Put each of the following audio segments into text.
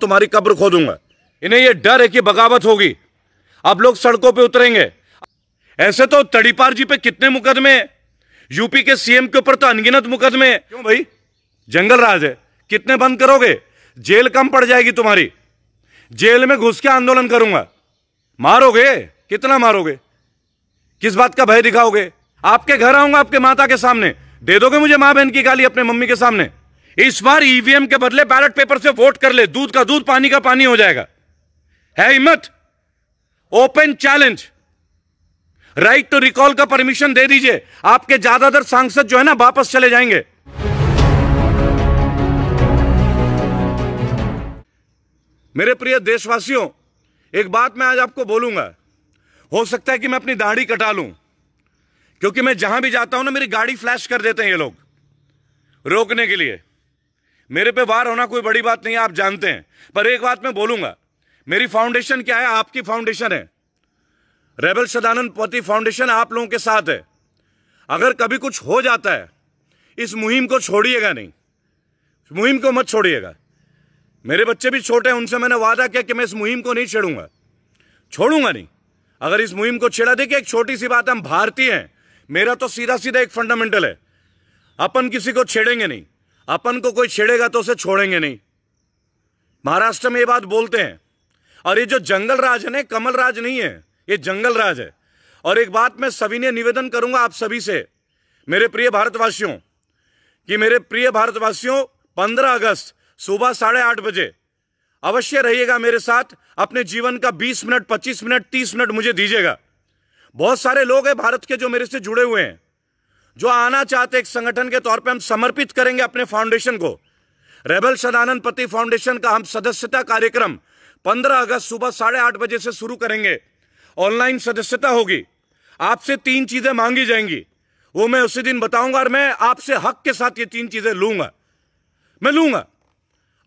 तुम्हारी कब्र खोदूंगा इन्हें यह डर है कि बगावत होगी अब लोग सड़कों पे उतरेंगे ऐसे तो तड़ीपार जी पे कितने मुकदमे यूपी के सीएम के ऊपर तो अनगिनत मुकदमे क्यों भाई जंगल राज है कितने बंद करोगे जेल कम पड़ जाएगी तुम्हारी जेल में घुस के आंदोलन करूंगा मारोगे कितना मारोगे किस बात का भय दिखाओगे आपके घर आऊंगा आपके माता के सामने दे दोगे मुझे मां बहन की गाली अपने मम्मी के सामने इस बार ईवीएम e के बदले बैलेट पेपर से वोट कर ले दूध का दूध पानी का पानी हो जाएगा है हिम्मत open challenge right to recall का परमिशन दे दीजिए आपके ज्यादातर सांसद जो है ना वापस चले जाएंगे मेरे प्रिय देशवासियों एक बात मैं आज आपको बोलूंगा हो सकता है कि मैं अपनी दाढ़ी कटा लूं क्योंकि मैं जहां भी जाता हूं ना मेरी गाड़ी फ्लैश कर देते हैं ये लोग रोकने के लिए मेरे पे वार होना कोई बड़ी बात नहीं है आप जानते हैं पर एक बात मैं बोलूंगा मेरी फाउंडेशन क्या है आपकी फाउंडेशन है रेबल सदानंद पति फाउंडेशन आप लोगों के साथ है अगर कभी कुछ हो जाता है इस मुहिम को छोड़िएगा नहीं मुहिम को मत छोड़िएगा मेरे बच्चे भी छोटे हैं उनसे मैंने वादा किया कि मैं इस मुहिम को नहीं छेड़ूंगा छोड़ूंगा नहीं अगर इस मुहिम को छेड़ा देखिए एक छोटी सी बात हम भारतीय हैं मेरा तो सीधा सीधा एक फंडामेंटल है अपन किसी को छेड़ेंगे नहीं अपन को कोई छेड़ेगा तो उसे छोड़ेंगे नहीं महाराष्ट्र में ये बात बोलते हैं और ये जो जंगल राज है ना कमल राज नहीं है ये जंगल राज है और एक बात मैं सभी ने निवेदन करूंगा आप सभी से मेरे प्रिय भारतवासियों कि मेरे प्रिय भारतवासियों पंद्रह अगस्त सुबह साढ़े आठ बजे अवश्य रहिएगा मेरे साथ अपने जीवन का 20 मिनट 25 मिनट 30 मिनट मुझे दीजिएगा बहुत सारे लोग हैं भारत के जो मेरे से जुड़े हुए हैं जो आना चाहते एक संगठन के तौर पे हम समर्पित करेंगे अपने फाउंडेशन को रेबल सदानंद पति फाउंडेशन का हम सदस्यता कार्यक्रम 15 अगस्त सुबह साढ़े आठ बजे से शुरू करेंगे ऑनलाइन सदस्यता होगी आपसे तीन चीज़ें मांगी जाएंगी वो मैं उसी दिन बताऊंगा और मैं आपसे हक के साथ ये तीन चीज़ें लूंगा मैं लूंगा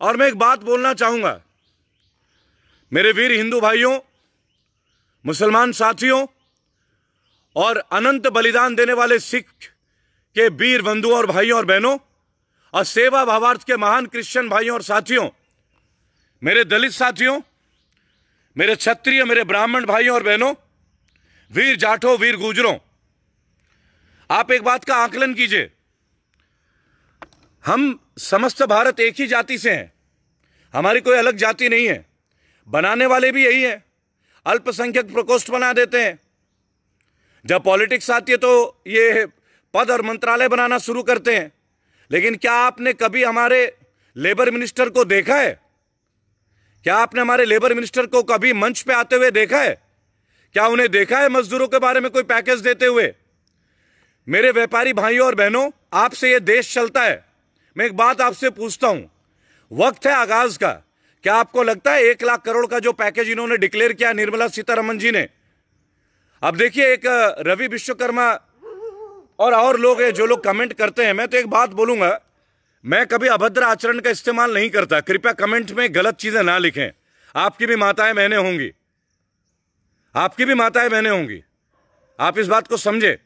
और मैं एक बात बोलना चाहूंगा मेरे वीर हिंदू भाइयों मुसलमान साथियों और अनंत बलिदान देने वाले सिख के वीर बंधुओं और भाइयों और बहनों और सेवा भावार्थ के महान क्रिश्चियन भाइयों और साथियों मेरे दलित साथियों मेरे क्षत्रिय मेरे ब्राह्मण भाइयों और बहनों वीर जाठों वीर गुजरों आप एक बात का आकलन कीजिए हम समस्त भारत एक ही जाति से हैं हमारी कोई अलग जाति नहीं है बनाने वाले भी यही हैं अल्पसंख्यक प्रकोष्ठ बना देते हैं जब पॉलिटिक्स आती है तो ये पद और मंत्रालय बनाना शुरू करते हैं लेकिन क्या आपने कभी हमारे लेबर मिनिस्टर को देखा है क्या आपने हमारे लेबर मिनिस्टर को कभी मंच पे आते हुए देखा है क्या उन्हें देखा है मजदूरों के बारे में कोई पैकेज देते हुए मेरे व्यापारी भाइयों और बहनों आपसे यह देश चलता है मैं एक बात आपसे पूछता हूं वक्त है आगाज का क्या आपको लगता है एक लाख करोड़ का जो पैकेज इन्होंने डिक्लेयर किया निर्मला सीतारमन जी ने अब देखिए एक रवि विश्वकर्मा और और लोग हैं जो लोग कमेंट करते हैं मैं तो एक बात बोलूंगा मैं कभी अभद्र आचरण का इस्तेमाल नहीं करता कृपया कमेंट में गलत चीजें ना लिखें आपकी भी माताएं बहने होंगी आपकी भी माताएं बहने होंगी आप इस बात को समझे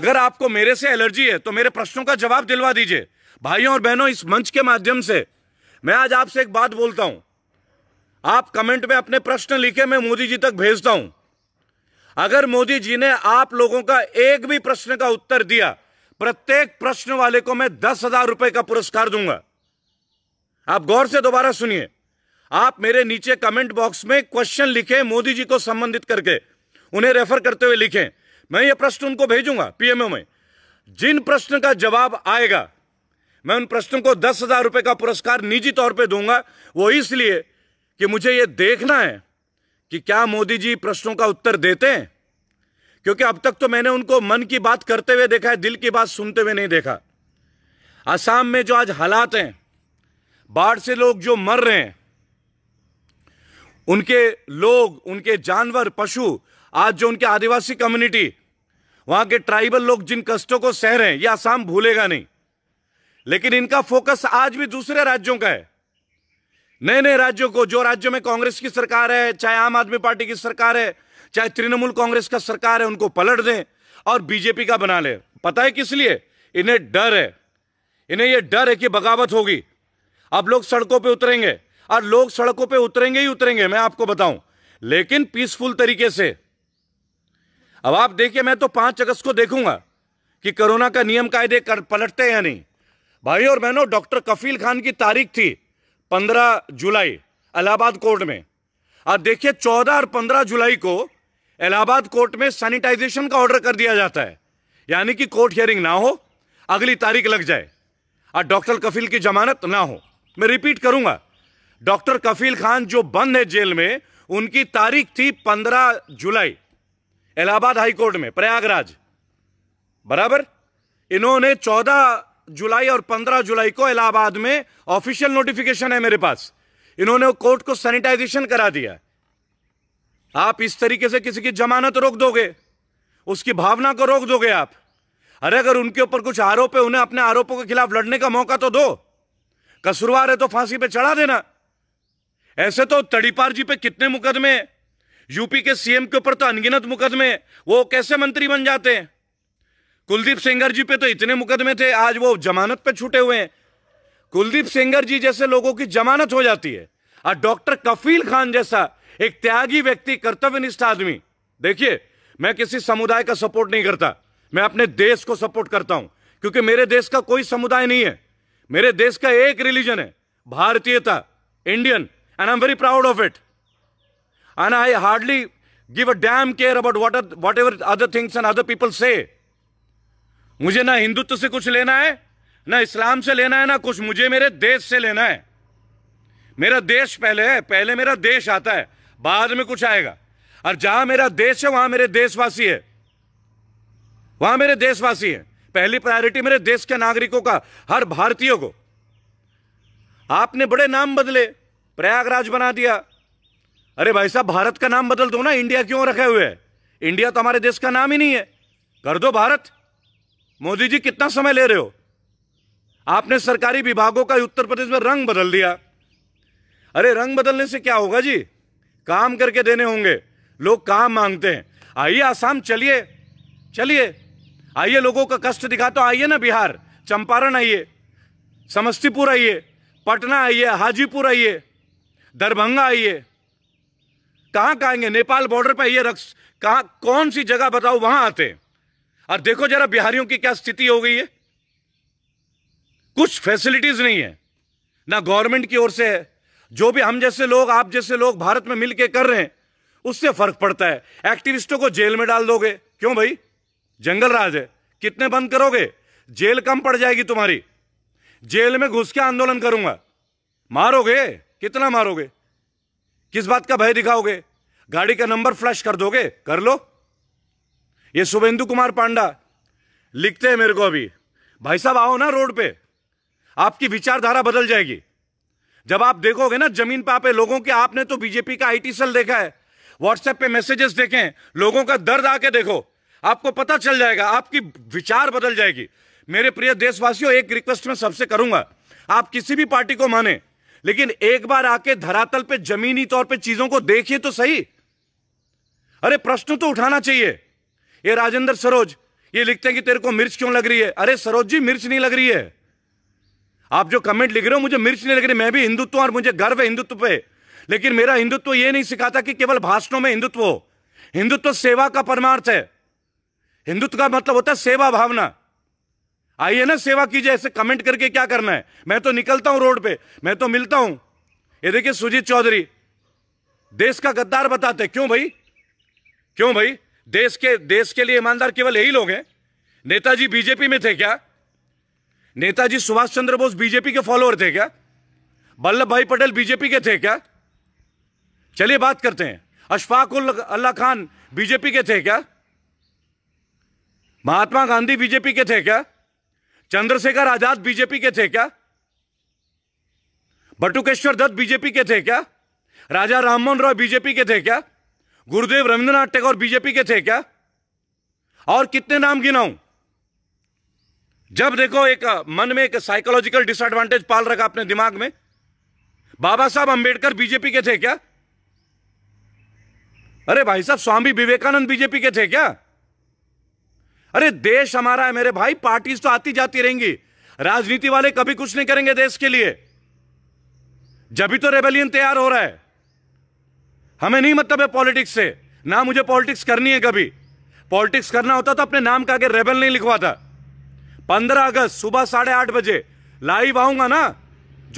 अगर आपको मेरे से एलर्जी है तो मेरे प्रश्नों का जवाब दिलवा दीजिए भाइयों और बहनों इस मंच के माध्यम से मैं आज आपसे एक बात बोलता हूं आप कमेंट में अपने प्रश्न लिखे मैं मोदी जी तक भेजता हूं अगर मोदी जी ने आप लोगों का एक भी प्रश्न का उत्तर दिया प्रत्येक प्रश्न वाले को मैं दस हजार रुपए का पुरस्कार दूंगा आप गौर से दोबारा सुनिए आप मेरे नीचे कमेंट बॉक्स में क्वेश्चन लिखें मोदी जी को संबंधित करके उन्हें रेफर करते हुए लिखें मैं ये प्रश्न उनको भेजूंगा पीएमओ में जिन प्रश्न का जवाब आएगा मैं उन प्रश्नों को दस हजार रुपए का पुरस्कार निजी तौर पे दूंगा वो इसलिए कि मुझे ये देखना है कि क्या मोदी जी प्रश्नों का उत्तर देते हैं क्योंकि अब तक तो मैंने उनको मन की बात करते हुए देखा है दिल की बात सुनते हुए नहीं देखा असम में जो आज हालात हैं बाढ़ से लोग जो मर रहे हैं उनके लोग उनके जानवर पशु आज जो उनके आदिवासी कम्युनिटी वहां के ट्राइबल लोग जिन कष्टों को सह रहे हैं यह आसाम भूलेगा नहीं लेकिन इनका फोकस आज भी दूसरे राज्यों का है नए नए राज्यों को जो राज्यों में कांग्रेस की सरकार है चाहे आम आदमी पार्टी की सरकार है चाहे तृणमूल कांग्रेस का सरकार है उनको पलट दें और बीजेपी का बना ले पता है किस लिए इन्हें डर है इन्हें यह डर है कि बगावत होगी अब लोग सड़कों पे उतरेंगे और लोग सड़कों पे उतरेंगे ही उतरेंगे मैं आपको बताऊं लेकिन पीसफुल तरीके से अब आप देखिए मैं तो पांच अगस्त को देखूंगा कि कोरोना का नियम कायदे कर पलटते हैं या नहीं भाई और बहनों डॉक्टर कफील खान की तारीख थी पंद्रह जुलाई इलाहाबाद कोर्ट में आप देखिए चौदह और पंद्रह जुलाई को इलाहाबाद कोर्ट में सैनिटाइजेशन का ऑर्डर कर दिया जाता है यानी कि कोर्ट हियरिंग ना हो अगली तारीख लग जाए और डॉक्टर कफील की जमानत ना हो मैं रिपीट करूंगा डॉक्टर कफील खान जो बंद है जेल में उनकी तारीख थी पंद्रह जुलाई इलाहाबाद हाईकोर्ट में प्रयागराज बराबर इन्होंने चौदह जुलाई और 15 जुलाई को इलाहाबाद में ऑफिशियल नोटिफिकेशन है मेरे पास इन्होंने कोर्ट को सैनिटाइजेशन करा दिया आप इस तरीके से किसी की जमानत रोक दोगे उसकी भावना को रोक दोगे आप अरे अगर उनके ऊपर कुछ आरोप है उन्हें अपने आरोपों के खिलाफ लड़ने का मौका तो दो कसुरवार है तो फांसी पे चढ़ा देना ऐसे तो तड़ीपार जी पे कितने मुकदमे यूपी के सीएम के ऊपर तो अनगिनत मुकदमे वो कैसे मंत्री बन जाते हैं कुलदीप सेंगर जी पे तो इतने मुकदमे थे आज वो जमानत पे छूटे हुए हैं कुलदीप सेंगर जी जैसे लोगों की जमानत हो जाती है और डॉक्टर कफील खान जैसा एक त्यागी व्यक्ति कर्तव्यनिष्ठ आदमी देखिए मैं किसी समुदाय का सपोर्ट नहीं करता मैं अपने देश को सपोर्ट करता हूं क्योंकि मेरे देश का कोई समुदाय नहीं है मेरे देश का एक रिलीजन है भारतीयता Indian and I am very proud of it and I hardly give a damn care about what what other things and other people मुझे ना हिंदुत्व से कुछ लेना है ना इस्लाम से लेना है ना कुछ मुझे मेरे देश से लेना है मेरा देश पहले है पहले मेरा देश आता है बाद में कुछ आएगा और जहां मेरा देश है वहां मेरे देशवासी है वहां मेरे देशवासी है पहली प्रायोरिटी मेरे देश के नागरिकों का हर भारतीयों को आपने बड़े नाम बदले प्रयागराज बना दिया अरे भाई साहब भारत का नाम बदल दो ना इंडिया क्यों रखे हुए है इंडिया तो हमारे देश का नाम ही नहीं है कर दो भारत मोदी जी कितना समय ले रहे हो आपने सरकारी विभागों का उत्तर प्रदेश में रंग बदल दिया अरे रंग बदलने से क्या होगा जी काम करके देने होंगे लोग काम मांगते हैं आइए आसाम चलिए चलिए आइए लोगों का कष्ट दिखा तो आइए ना बिहार चंपारण आइए समस्तीपुर आइए पटना आइए हाजीपुर आइए दरभंगा आइए कहाँ कहेंगे आएंगे नेपाल बॉर्डर पर आइए रक्स कहाँ कौन सी जगह बताओ वहाँ आते हैं और देखो जरा बिहारियों की क्या स्थिति हो गई है कुछ फैसिलिटीज नहीं है ना गवर्नमेंट की ओर से है जो भी हम जैसे लोग आप जैसे लोग भारत में मिलके कर रहे हैं उससे फर्क पड़ता है एक्टिविस्टों को जेल में डाल दोगे क्यों भाई जंगल राज है कितने बंद करोगे जेल कम पड़ जाएगी तुम्हारी जेल में घुस के आंदोलन करूंगा मारोगे कितना मारोगे किस बात का भय दिखाओगे गाड़ी का नंबर फ्लैश कर दोगे कर लो ये शुभेंदु कुमार पांडा लिखते हैं मेरे को अभी भाई साहब आओ ना रोड पे आपकी विचारधारा बदल जाएगी जब आप देखोगे ना जमीन पे आप लोगों के आपने तो बीजेपी का आईटी सेल देखा है व्हाट्सएप पे मैसेजेस देखें लोगों का दर्द आके देखो आपको पता चल जाएगा आपकी विचार बदल जाएगी मेरे प्रिय देशवासियों एक रिक्वेस्ट में सबसे करूंगा आप किसी भी पार्टी को माने लेकिन एक बार आके धरातल पे जमीनी तौर पे चीजों को देखिए तो सही अरे प्रश्न तो उठाना चाहिए ये राजेंद्र सरोज ये लिखते हैं कि तेरे को मिर्च क्यों लग रही है अरे सरोज जी मिर्च नहीं लग रही है आप जो कमेंट लिख रहे हो मुझे मिर्च नहीं लग रही मैं भी हिंदुत्व और मुझे गर्व है हिंदुत्व पे लेकिन मेरा हिंदुत्व यह नहीं सिखाता कि केवल भाषणों में हिंदुत्व हो हिंदुत्व सेवा का परमार्थ है हिंदुत्व का मतलब होता है सेवा भावना आइए ना सेवा कीजिए ऐसे कमेंट करके क्या करना है मैं तो निकलता हूं रोड पे मैं तो मिलता हूं ये देखिए सुजीत चौधरी देश का गद्दार बताते क्यों भाई क्यों भाई देश के देश के लिए ईमानदार केवल यही लोग हैं नेताजी बीजेपी में थे क्या नेताजी सुभाष चंद्र बोस बीजेपी के फॉलोअर थे क्या वल्लभ भाई पटेल बीजेपी के थे क्या चलिए बात करते हैं अशफाक अल्लाह खान बीजेपी के थे क्या महात्मा गांधी बीजेपी के थे क्या चंद्रशेखर आजाद बीजेपी के थे क्या बटुकेश्वर दत्त बीजेपी के थे क्या राजा राममोहन रॉय बीजेपी के थे क्या गुरुदेव रविंद्रनाथ टैगोर बीजेपी के थे क्या और कितने नाम गिनाऊं जब देखो एक मन में एक साइकोलॉजिकल डिसएडवांटेज पाल रखा अपने दिमाग में बाबा साहब अंबेडकर बीजेपी के थे क्या अरे भाई साहब स्वामी विवेकानंद बीजेपी के थे क्या अरे देश हमारा है मेरे भाई पार्टीज तो आती जाती रहेंगी राजनीति वाले कभी कुछ नहीं करेंगे देश के लिए जब भी तो रेबेलियन तैयार हो रहा है हमें नहीं मतलब है पॉलिटिक्स से ना मुझे पॉलिटिक्स करनी है कभी पॉलिटिक्स करना होता तो अपने नाम का आगे रेबल नहीं लिखवाता पंद्रह अगस्त सुबह साढ़े आठ बजे लाइव आऊंगा ना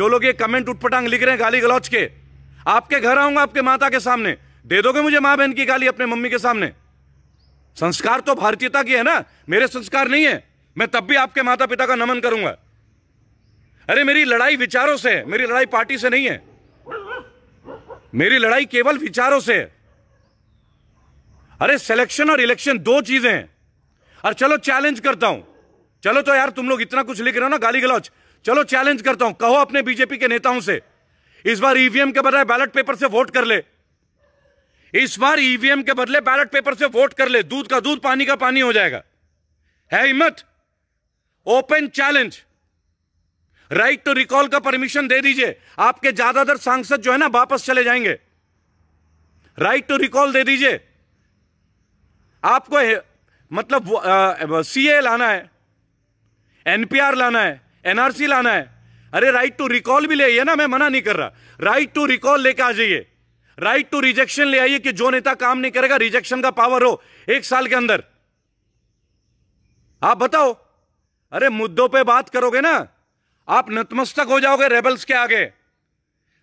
जो लोग ये कमेंट उठपटांग लिख रहे हैं गाली गलौच के आपके घर आऊंगा आपके माता के सामने दे दोगे मुझे मां बहन की गाली अपने मम्मी के सामने संस्कार तो भारतीयता की है ना मेरे संस्कार नहीं है मैं तब भी आपके माता पिता का नमन करूंगा अरे मेरी लड़ाई विचारों से है मेरी लड़ाई पार्टी से नहीं है मेरी लड़ाई केवल विचारों से है अरे सिलेक्शन और इलेक्शन दो चीजें हैं और चलो चैलेंज करता हूं चलो तो यार तुम लोग इतना कुछ लिख रहे हो ना गाली गलौच चलो चैलेंज करता हूं कहो अपने बीजेपी के नेताओं से इस बार ईवीएम e के बजाय बैलेट पेपर से वोट कर ले इस बार ईवीएम e के बदले बैलेट पेपर से वोट कर ले दूध का दूध पानी का पानी हो जाएगा है हिम्मत open challenge right to recall का परमिशन दे दीजिए आपके ज्यादातर सांसद जो है ना वापस चले जाएंगे राइट टू रिकॉल दे दीजिए आपको मतलब ए लाना है एनपीआर लाना है एनआरसी लाना है अरे राइट टू रिकॉल भी ले आइए ना मैं मना नहीं कर रहा राइट टू रिकॉल लेके आ जाइए राइट टू रिजेक्शन ले आइए कि जो नेता काम नहीं करेगा रिजेक्शन का पावर हो एक साल के अंदर आप बताओ अरे मुद्दों पे बात करोगे ना आप नतमस्तक हो जाओगे रेबल्स के आगे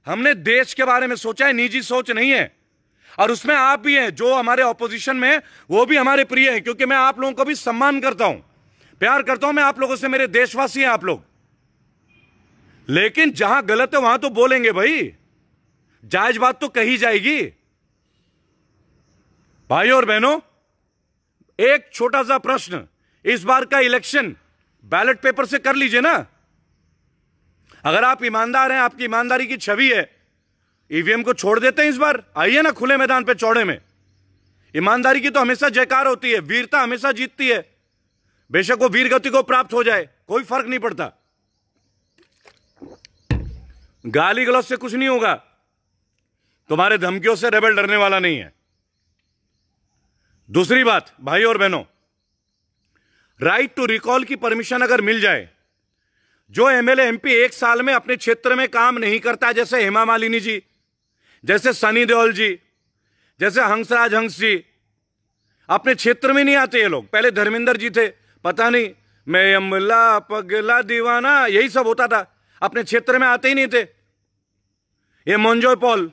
हमने देश के बारे में सोचा है निजी सोच नहीं है और उसमें आप भी हैं जो हमारे ऑपोजिशन में वो भी हमारे प्रिय हैं क्योंकि मैं आप लोगों को भी सम्मान करता हूं प्यार करता हूं मैं आप लोगों से मेरे देशवासी हैं आप लोग लेकिन जहां गलत है वहां तो बोलेंगे भाई जायज बात तो कही जाएगी भाई और बहनों एक छोटा सा प्रश्न इस बार का इलेक्शन बैलेट पेपर से कर लीजिए ना अगर आप ईमानदार हैं आपकी ईमानदारी की छवि है ईवीएम e को छोड़ देते हैं इस बार आइए ना खुले मैदान पे चौड़े में ईमानदारी की तो हमेशा जयकार होती है वीरता हमेशा जीतती है बेशक वो वीर गति को प्राप्त हो जाए कोई फर्क नहीं पड़ता गाली गलौज से कुछ नहीं होगा तुम्हारे धमकियों से रेबल डरने वाला नहीं है दूसरी बात भाई और बहनों राइट टू रिकॉल की परमिशन अगर मिल जाए जो एमएलए एमपी एक साल में अपने क्षेत्र में काम नहीं करता जैसे हेमा मालिनी जी जैसे सनी देओल जी जैसे हंसराज हंस जी अपने क्षेत्र में नहीं आते ये लोग पहले धर्मेंद्र जी थे पता नहीं मैं अमला पगला दीवाना यही सब होता था अपने क्षेत्र में आते ही नहीं थे ये मोन्जोय पॉल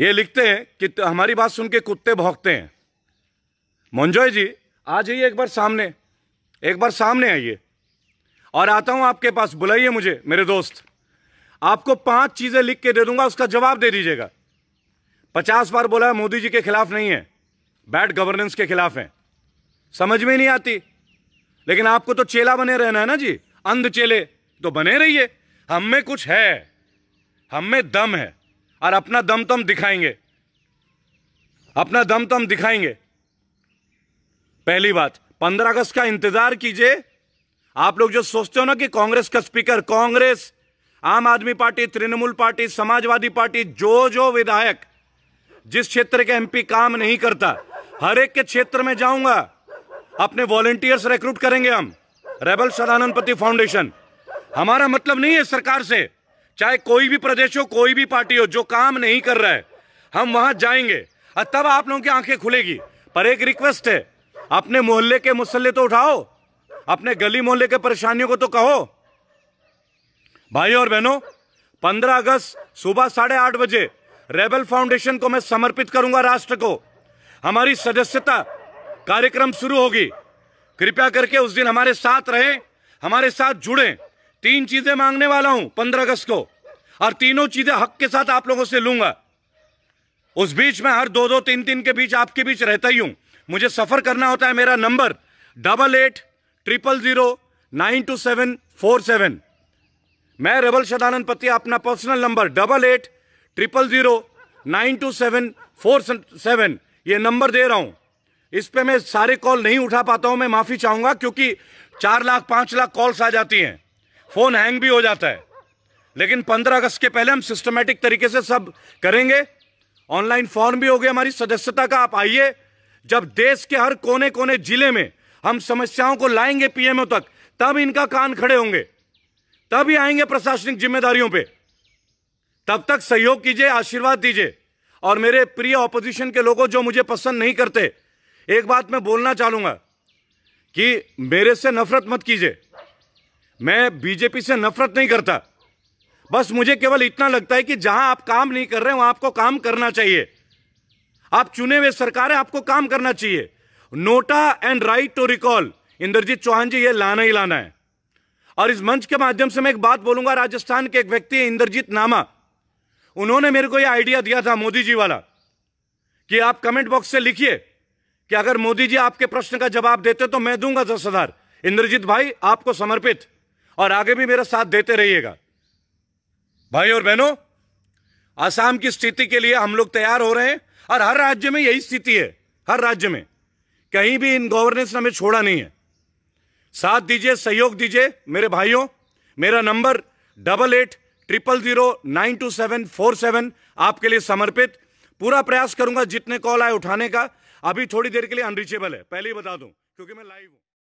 ये लिखते हैं कि हमारी बात सुन के कुत्ते भोंगते हैं मोन्जोय जी आ जाइए एक बार सामने एक बार सामने आइए और आता हूं आपके पास बुलाइए मुझे मेरे दोस्त आपको पांच चीजें लिख के दे दूंगा उसका जवाब दे दीजिएगा पचास बार बोला है मोदी जी के खिलाफ नहीं है बैड गवर्नेंस के खिलाफ है समझ में नहीं आती लेकिन आपको तो चेला बने रहना है ना जी अंध चेले तो बने रहिए हम में कुछ है हम में दम है और अपना दम तम तो दिखाएंगे अपना दम तम तो दिखाएंगे पहली बात पंद्रह अगस्त का इंतजार कीजिए आप लोग जो सोचते हो ना कि कांग्रेस का speaker Congress Aam Aadmi Party Trinamool party Samajwadi Party जो जो विधायक जिस क्षेत्र के एमपी काम नहीं करता हर एक के क्षेत्र में जाऊंगा अपने वॉलेंटियर्स रिक्रूट करेंगे हम रेबल सदानंदपति फाउंडेशन हमारा मतलब नहीं है सरकार से चाहे कोई भी प्रदेश हो कोई भी पार्टी हो जो काम नहीं कर रहा है हम वहां जाएंगे और तब आप लोगों की आंखें खुलेगी पर एक रिक्वेस्ट है अपने मोहल्ले के मुसल्ले तो उठाओ अपने गली मोहल्ले के परेशानियों को तो कहो भाई और बहनों पंद्रह अगस्त सुबह साढ़े आठ बजे रेबल फाउंडेशन को मैं समर्पित करूंगा राष्ट्र को हमारी सदस्यता कार्यक्रम शुरू होगी कृपया करके उस दिन हमारे साथ रहें हमारे साथ जुड़े तीन चीजें मांगने वाला हूं पंद्रह अगस्त को और तीनों चीजें हक के साथ आप लोगों से लूंगा उस बीच में हर दो दो तीन तीन के बीच आपके बीच रहता ही हूं मुझे सफर करना होता है मेरा number double eight triple zero nine two seven four seven मैं रबल सदानंद पति अपना personal number double eight triple zero nine two seven four seven ये नंबर दे रहा हूँ इस पर मैं सारे कॉल नहीं उठा पाता हूँ मैं माफ़ी चाहूँगा क्योंकि चार लाख पाँच लाख कॉल्स आ जाती हैं फ़ोन हैंग भी हो जाता है लेकिन पंद्रह अगस्त के पहले हम सिस्टमेटिक तरीके से सब करेंगे ऑनलाइन फॉर्म भी हो गया हमारी सदस्यता का आप आइए जब देश के हर कोने कोने जिले में हम समस्याओं को लाएंगे पीएमओ तक तब इनका कान खड़े होंगे तब ही आएंगे प्रशासनिक जिम्मेदारियों पे तब तक सहयोग कीजिए आशीर्वाद दीजिए और मेरे प्रिय ऑपोजिशन के लोगों जो मुझे पसंद नहीं करते एक बात मैं बोलना चाहूंगा कि मेरे से नफरत मत कीजिए मैं बीजेपी से नफरत नहीं करता बस मुझे केवल इतना लगता है कि जहां आप काम नहीं कर रहे वहां आपको काम करना चाहिए आप चुने हुए सरकार है आपको काम करना चाहिए NOTA and right to recall Indrajeet Chauhan ji ये लाना ही लाना है और इस मंच के माध्यम से मैं एक बात बोलूंगा राजस्थान के एक व्यक्ति इंद्रजीत नामा उन्होंने मेरे को यह आइडिया दिया था मोदी जी वाला कि आप कमेंट बॉक्स से लिखिए कि अगर मोदी जी आपके प्रश्न का जवाब देते तो मैं दूंगा दस हजार इंद्रजीत भाई आपको समर्पित और आगे भी मेरा साथ देते रहिएगा भाई और बहनों आसाम की स्थिति के लिए हम लोग तैयार हो रहे हैं और हर राज्य में यही स्थिति है हर राज्य में कहीं भी इन गवर्नेंस ने हमें छोड़ा नहीं है साथ दीजिए सहयोग दीजिए मेरे भाइयों मेरा number double eight triple zero nine two seven four seven आपके लिए समर्पित पूरा प्रयास करूंगा जितने कॉल आए उठाने का अभी थोड़ी देर के लिए अनरीचेबल है पहले ही बता दूं क्योंकि मैं लाइव हूं